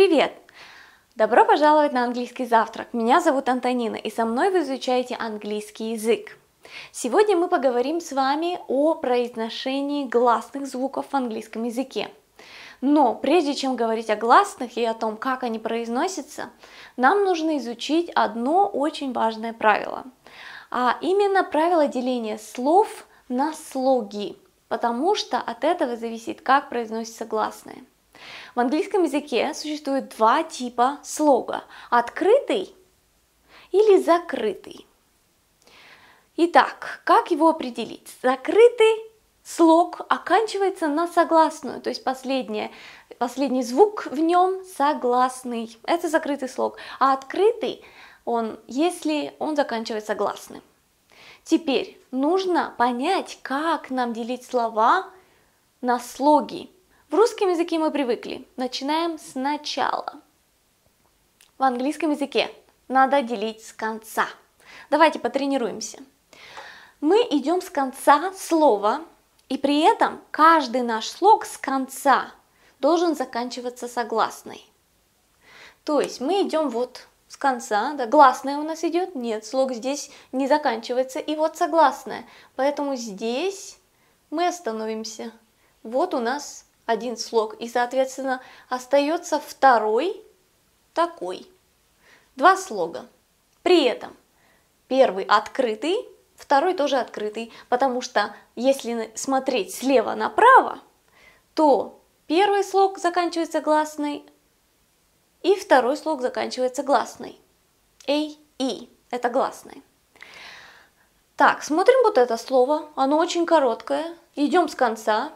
Привет! Добро пожаловать на английский завтрак. Меня зовут Антонина, и со мной вы изучаете английский язык. Сегодня мы поговорим с вами о произношении гласных звуков в английском языке. Но прежде чем говорить о гласных и о том, как они произносятся, нам нужно изучить одно очень важное правило, а именно правило деления слов на слоги, потому что от этого зависит, как произносятся гласные. В английском языке существует два типа слога – открытый или закрытый. Итак, как его определить? Закрытый слог оканчивается на согласную, то есть последнее, последний звук в нем согласный. Это закрытый слог. А открытый он, если он заканчивается гласным. Теперь нужно понять, как нам делить слова на слоги. В русском языке мы привыкли. Начинаем сначала. В английском языке надо делить с конца. Давайте потренируемся. Мы идем с конца слова, и при этом каждый наш слог с конца должен заканчиваться согласной. То есть мы идем вот с конца, да, гласная у нас идет, нет, слог здесь не заканчивается, и вот согласная. Поэтому здесь мы остановимся. Вот у нас один слог, и, соответственно, остается второй такой. Два слога. При этом первый открытый, второй тоже открытый, потому что если смотреть слева направо, то первый слог заканчивается гласной, и второй слог заканчивается гласной. Эй, и e – это гласные. Так, смотрим вот это слово, оно очень короткое, идем с конца,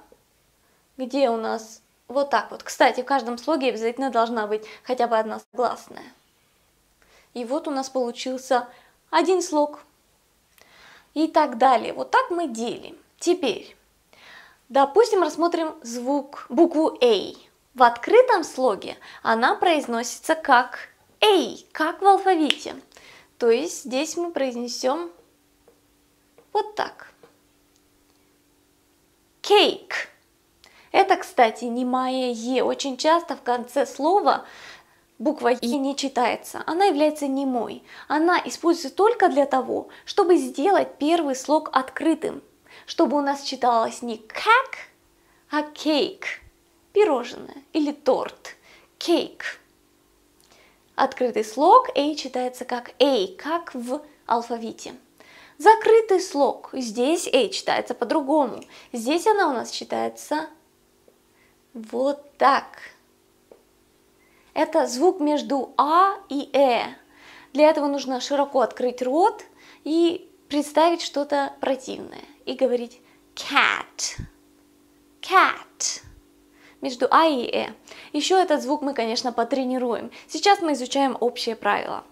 где у нас вот так вот. Кстати, в каждом слоге обязательно должна быть хотя бы одна согласная. И вот у нас получился один слог. И так далее. Вот так мы делим. Теперь, допустим, рассмотрим звук, букву «эй». В открытом слоге она произносится как «эй», как в алфавите. То есть здесь мы произнесем вот так. Cake. Это, кстати, не моя Е. Очень часто в конце слова буква е не читается, она является немой. Она используется только для того, чтобы сделать первый слог открытым, чтобы у нас читалось не «как», а «кейк», пирожное или торт, «кейк». Открытый слог «a» читается как «a», как в алфавите. Закрытый слог. Здесь «a» читается по-другому. Здесь она у нас читается вот так. Это звук между А и Э. Для этого нужно широко открыть рот и представить что-то противное. И говорить cat, cat между А и Э. Еще этот звук мы, конечно, потренируем. Сейчас мы изучаем общие правила.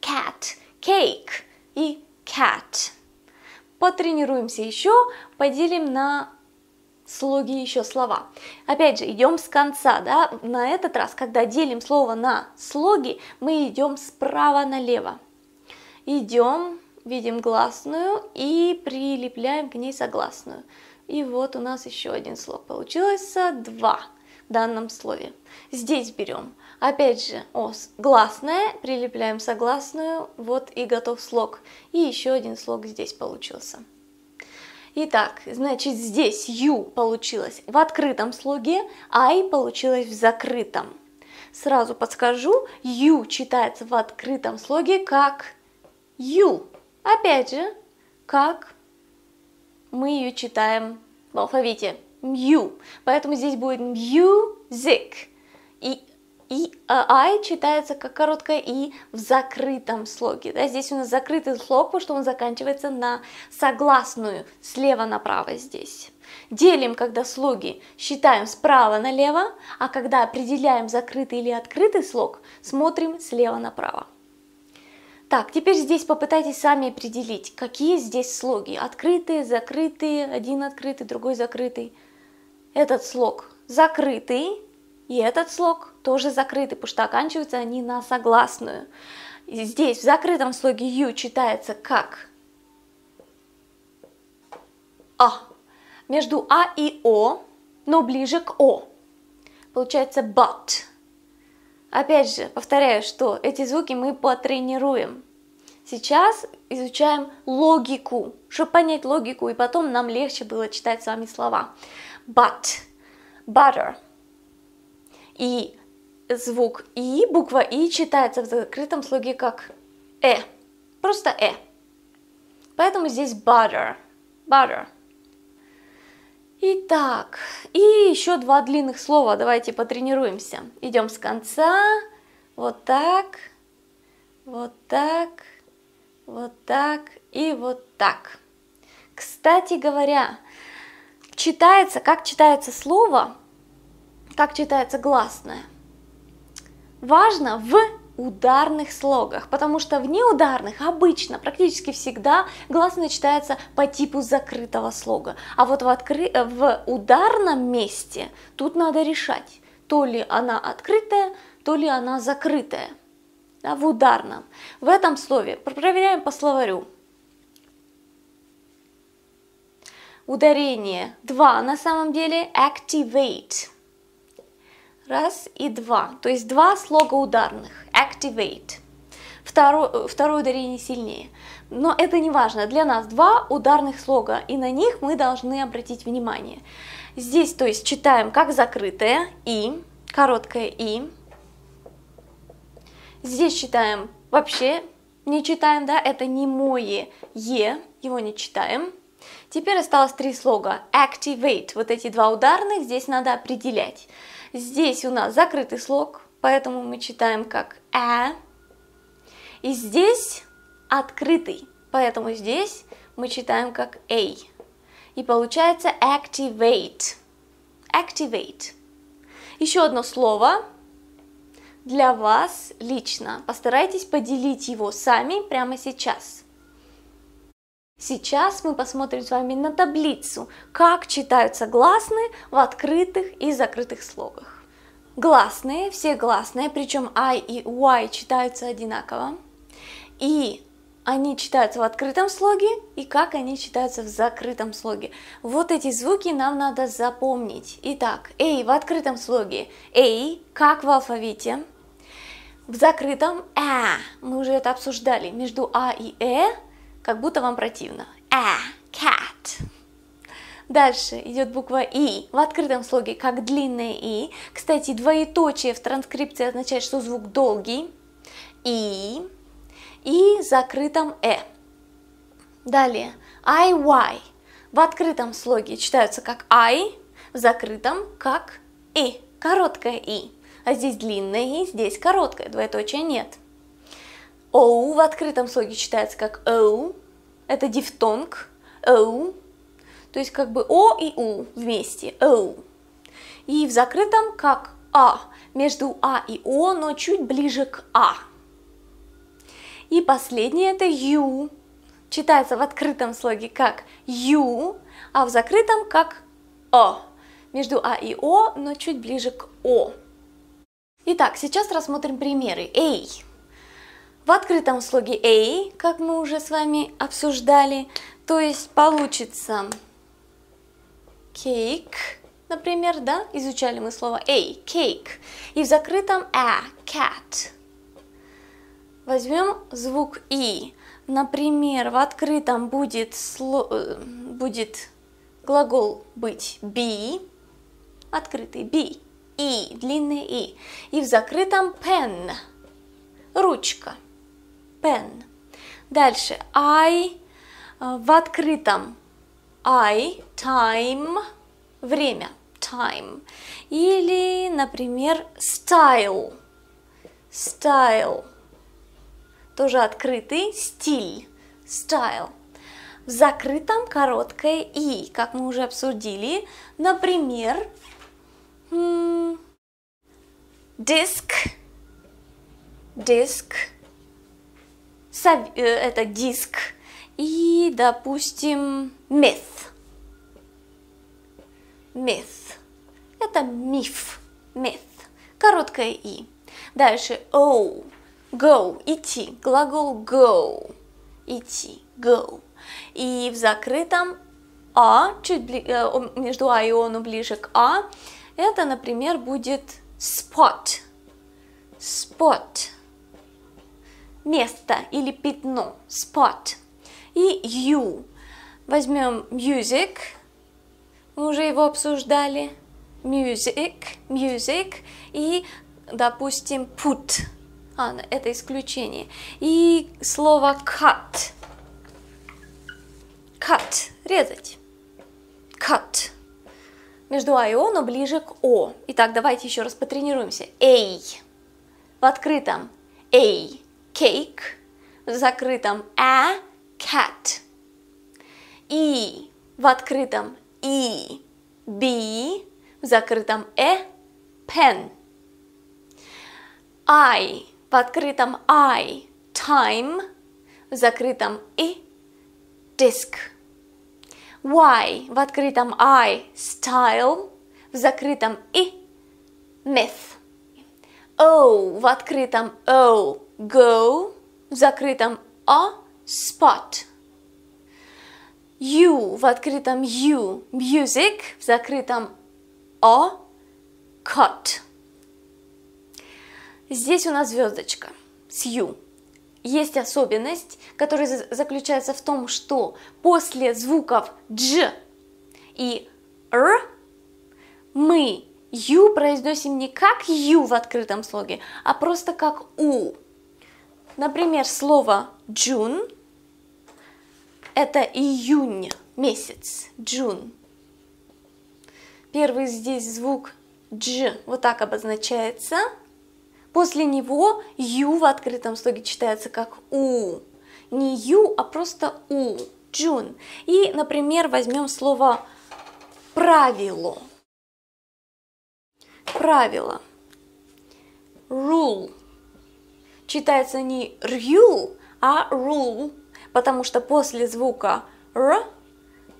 Cat, cake и cat. Потренируемся еще, поделим на слоги еще слова. Опять же, идем с конца, да, на этот раз, когда делим слово на слоги, мы идем справа налево. Идем, видим гласную и прилепляем к ней согласную. И вот у нас еще один слог получилось два в данном слове. Здесь берем, опять же, ос, гласная, прилепляем согласную, вот и готов слог. И еще один слог здесь получился. Итак, значит, здесь U получилось в открытом слоге, I а получилось в закрытом. Сразу подскажу, U читается в открытом слоге как U. Опять же, как мы ее читаем в алфавите. Мью. Поэтому здесь будет music. И и I а, «а» читается как короткое и в закрытом слоге. Да? Здесь у нас закрытый слог, потому что он заканчивается на согласную, слева направо здесь. Делим, когда слоги считаем справа налево, а когда определяем закрытый или открытый слог, смотрим слева направо. Так, теперь здесь попытайтесь сами определить, какие здесь слоги. Открытые, закрытые, один открытый, другой закрытый. Этот слог закрытый, и этот слог тоже закрытый, потому что оканчиваются они на согласную. И здесь в закрытом слоге «ю» читается как «а». Между «а» и «о», но ближе к «о». Получается «but». Опять же, повторяю, что эти звуки мы потренируем. Сейчас изучаем логику, чтобы понять логику, и потом нам легче было читать с вами слова. But, butter – и звук и, буква и читается в закрытом слоге как э, просто э. Поэтому здесь butter, butter. Итак, и еще два длинных слова, давайте потренируемся. Идем с конца, вот так, вот так, вот так и вот так. Кстати говоря, читается, как читается слово, как читается гласное? Важно в ударных слогах, потому что в неударных обычно, практически всегда гласное читается по типу закрытого слога. А вот в, откры... в ударном месте тут надо решать, то ли она открытая, то ли она закрытая. Да, в ударном. В этом слове проверяем по словарю. Ударение 2 на самом деле activate – Раз и два. То есть два слога ударных. Activate. Второе, второе ударение сильнее. Но это не важно. Для нас два ударных слога, и на них мы должны обратить внимание. Здесь, то есть, читаем как закрытое и, короткое и. Здесь читаем вообще не читаем, да, это не мое е, его не читаем. Теперь осталось три слога. Activate, вот эти два ударных, здесь надо определять. Здесь у нас закрытый слог, поэтому мы читаем как «э». И здесь открытый, поэтому здесь мы читаем как «эй». И получается «activate». «Activate». Еще одно слово для вас лично. Постарайтесь поделить его сами прямо сейчас – Сейчас мы посмотрим с вами на таблицу, как читаются гласные в открытых и закрытых слогах. Гласные, все гласные, причем I и Y читаются одинаково. И они читаются в открытом слоге и как они читаются в закрытом слоге. Вот эти звуки нам надо запомнить. Итак, A в открытом слоге A, как в алфавите. В закрытом А, мы уже это обсуждали, между А и Э как будто вам противно. А, cat. Дальше идет буква И в открытом слоге, как длинное И. Кстати, двоеточие в транскрипции означает, что звук долгий. И. И в закрытом Э. Далее. I, Y. В открытом слоге читаются как I, в закрытом как И. Короткое И. А здесь длинное И, здесь короткое, двоеточия нет. Оу в открытом слоге читается как оу, это дифтонг, оу, то есть как бы о и у вместе, оу. И в закрытом как а, между а и о, но чуть ближе к а. И последнее это ю, читается в открытом слоге как ю, а в закрытом как о, между а и о, но чуть ближе к о. Итак, сейчас рассмотрим примеры. Эй, в открытом слоге A, как мы уже с вами обсуждали, то есть получится cake, например, да, изучали мы слово A, cake, и в закрытом A, «а», cat. Возьмем звук И, например, в открытом будет, сло, э, будет глагол быть be, открытый be, и, длинный и, и в закрытом pen, ручка – pen. Дальше. I э, в открытом. I, time, время, time. Или, например, style. Style. Тоже открытый стиль. Style. В закрытом короткое и, как мы уже обсудили. Например, диск, диск, Э, это диск и, допустим, myth. Myth. Это миф. Myth. Короткое и. Дальше o. Go. Идти. Глагол go. Идти. Go. И в закрытом а, чуть э, между а и ону ближе к а, это, например, будет spot. Spot место или пятно, spot. И you. Возьмем music, мы уже его обсуждали, music, music, и, допустим, put, а, это исключение. И слово cut, cut, резать, cut. Между а и о, но ближе к о. Итак, давайте еще раз потренируемся. Эй, в открытом, эй cake в закрытом a «а» cat. И в открытом e, b в закрытом e «э» pen. I в открытом I time в закрытом и disk, Y в открытом I style в закрытом и myth. O в открытом O – go, в закрытом A – spot. U в открытом U – music, в закрытом A – cut. Здесь у нас звездочка с U. Есть особенность, которая заключается в том, что после звуков G и R мы Ю произносим не как Ю в открытом слоге, а просто как У. Например, слово June это июнь месяц, June. Первый здесь звук Дж, вот так обозначается. После него Ю в открытом слоге читается как У. Не Ю, а просто У, June. И, например, возьмем слово правило – правило. Rule. Читается не рю, а rule, потому что после звука r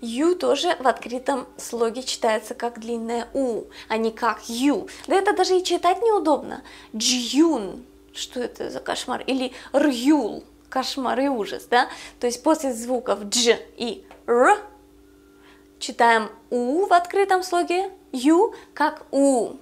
Ю тоже в открытом слоге читается как длинное У, а не как Ю. Да это даже и читать неудобно. Джюн, что это за кошмар? Или Рюл, кошмар и ужас, да? То есть после звуков Дж и Р читаем У в открытом слоге, Ю как У.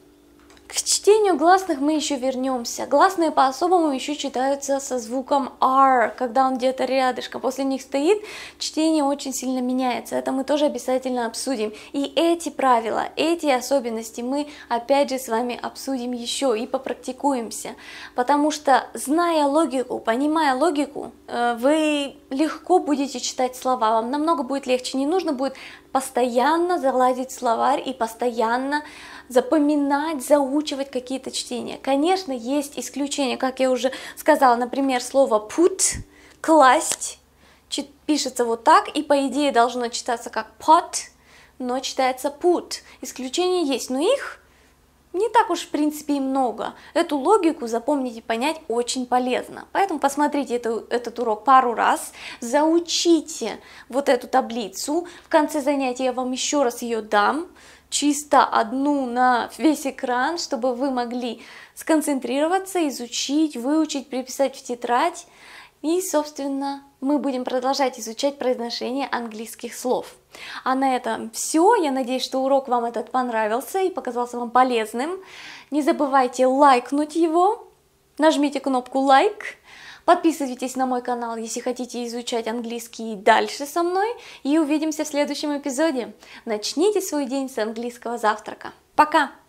К чтению гласных мы еще вернемся. Гласные по-особому еще читаются со звуком R, когда он где-то рядышком, после них стоит, чтение очень сильно меняется. Это мы тоже обязательно обсудим. И эти правила, эти особенности мы опять же с вами обсудим еще и попрактикуемся. Потому что, зная логику, понимая логику, э, вы легко будете читать слова, вам намного будет легче, не нужно будет постоянно заладить словарь и постоянно запоминать, заучивать какие-то чтения. Конечно, есть исключения, как я уже сказала, например, слово put, класть, пишется вот так, и по идее должно читаться как pot, но читается put. Исключения есть, но их не так уж в принципе и много. Эту логику запомнить и понять очень полезно. Поэтому посмотрите эту, этот урок пару раз, заучите вот эту таблицу. В конце занятия я вам еще раз ее дам, чисто одну на весь экран, чтобы вы могли сконцентрироваться, изучить, выучить, переписать в тетрадь. И, собственно, мы будем продолжать изучать произношение английских слов. А на этом все. Я надеюсь, что урок вам этот понравился и показался вам полезным. Не забывайте лайкнуть его. Нажмите кнопку лайк. Like Подписывайтесь на мой канал, если хотите изучать английский дальше со мной. И увидимся в следующем эпизоде. Начните свой день с английского завтрака. Пока!